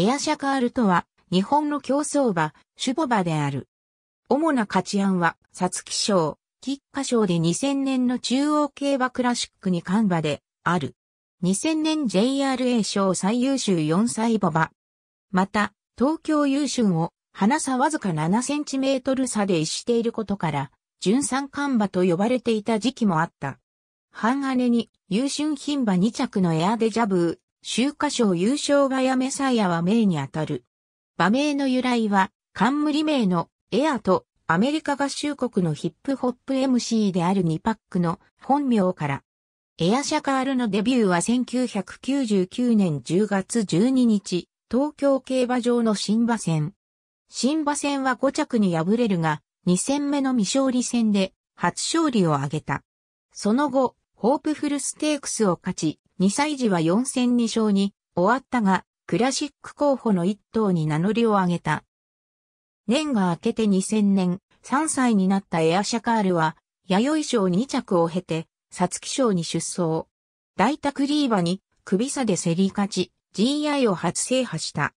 エアシャカールとは、日本の競走馬、シュボ馬である。主な価値案は、サツキ賞、菊花賞で2000年の中央競馬クラシックに看馬で、ある。2000年 JRA 賞最優秀4歳馬場。また、東京優秀を、花差わずか7センチメートル差で逸していることから、純三冠馬と呼ばれていた時期もあった。半姉に、優秀牝馬2着のエアデジャブー、秋華賞優勝がやめさやは名にあたる。馬名の由来は、冠名のエアとアメリカ合衆国のヒップホップ MC であるニパックの本名から。エアシャカールのデビューは1999年10月12日、東京競馬場の新馬戦。新馬戦は5着に敗れるが、2戦目の未勝利戦で初勝利を挙げた。その後、ホープフルステークスを勝ち、2歳児は4戦2勝に終わったが、クラシック候補の一頭に名乗りを上げた。年が明けて2000年、3歳になったエアシャカールは、弥生賞2着を経て、サツキ賞に出走。大田クリーバに、首差で競り勝ち、GI を初制覇した。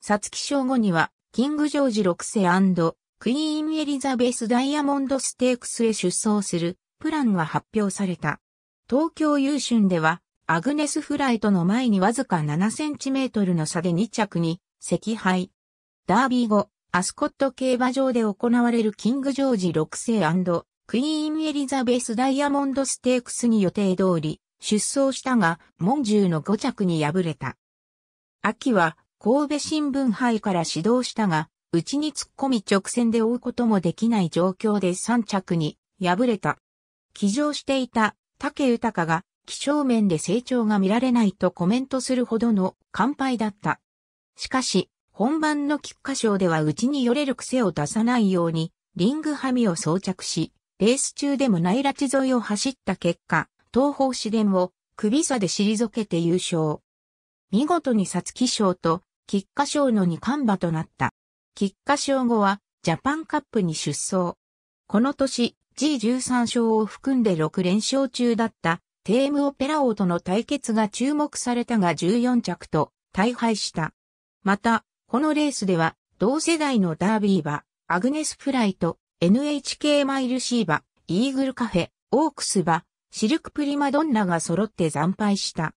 サツキ賞後には、キングジョージ6世クイーンエリザベスダイヤモンドステークスへ出走するプランが発表された。東京優春ではアグネス・フライとの前にわずか7センチメートルの差で2着に、赤敗。ダービー後、アスコット競馬場で行われるキング・ジョージ6世クイーン・エリザベス・ダイヤモンド・ステークスに予定通り出走したが、モンジューの5着に敗れた。秋は神戸新聞杯から始動したが、内に突っ込み直線で追うこともできない状況で3着に敗れた。騎乗していた竹豊が気象面で成長が見られないとコメントするほどの完敗だった。しかし、本番の菊花賞では内によれる癖を出さないように、リングハミを装着し、レース中でも内拉致沿いを走った結果、東方市電を首差で退けて優勝。見事に皐月賞と菊花賞の二冠馬となった。菊花賞後はジャパンカップに出走。この年 G13 勝を含んで6連勝中だったテームオペラ王との対決が注目されたが14着と大敗した。また、このレースでは同世代のダービー馬、アグネス・フライト、NHK マイルシーバ、イーグルカフェ、オークス馬、シルクプリマドンナが揃って惨敗した。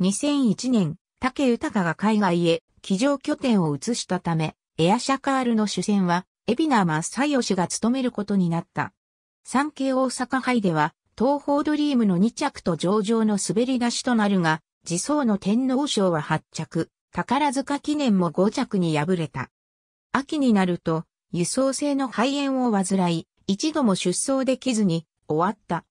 2001年、竹豊が海外へ騎乗拠点を移したため、エアシャカールの主戦は、海老名正義が務めることになった。産経大阪杯では、東方ドリームの2着と上々の滑り出しとなるが、自走の天皇賞は8着、宝塚記念も5着に敗れた。秋になると、輸送性の肺炎を患い、一度も出走できずに終わった。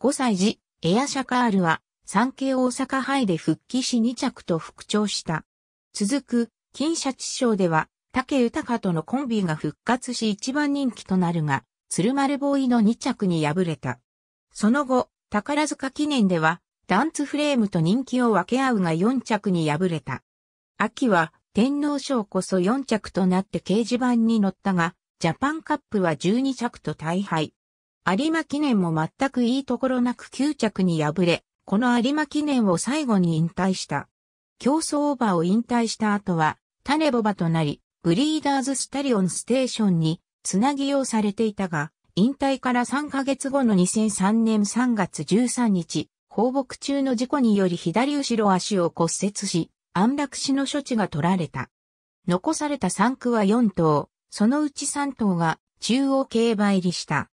5歳児、エアシャカールは、産経大阪杯で復帰し2着と復調した。続く、金シャチ賞では、竹豊とのコンビが復活し一番人気となるが、鶴丸ボーイの2着に敗れた。その後、宝塚記念では、ダンツフレームと人気を分け合うが4着に敗れた。秋は、天皇賞こそ4着となって掲示板に乗ったが、ジャパンカップは12着と大敗。有馬記念も全くいいところなく9着に敗れ、この有馬記念を最後に引退した。競争オーバーを引退した後は、種ボバとなり、ブリーダーズスタリオンステーションにつなぎうされていたが、引退から3ヶ月後の2003年3月13日、放牧中の事故により左後ろ足を骨折し、安楽死の処置が取られた。残された3区は4頭、そのうち3頭が中央競馬入りした。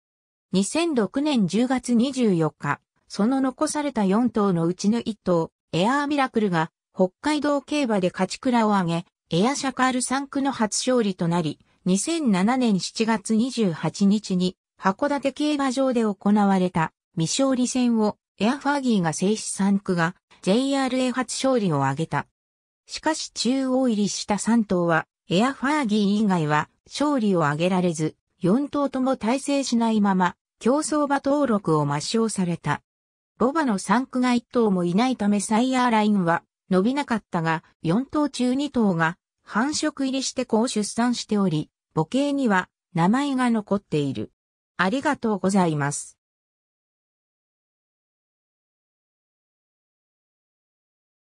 2006年10月24日、その残された4頭のうちの1頭、エアーミラクルが北海道競馬で勝ち倉を上げ、エアシャカール3区の初勝利となり、2007年7月28日に函館競馬場で行われた未勝利戦をエアファーギーが制止3区が JRA 初勝利を挙げた。しかし中央入りした3頭はエアファーギー以外は勝利を挙げられず、4頭とも体制しないまま競争馬登録を抹消された。ボバの3区が1頭もいないためサイヤーラインは伸びなかったが、4頭中2頭が繁殖入りして子を出産しており、母系には名前が残っている。ありがとうございます。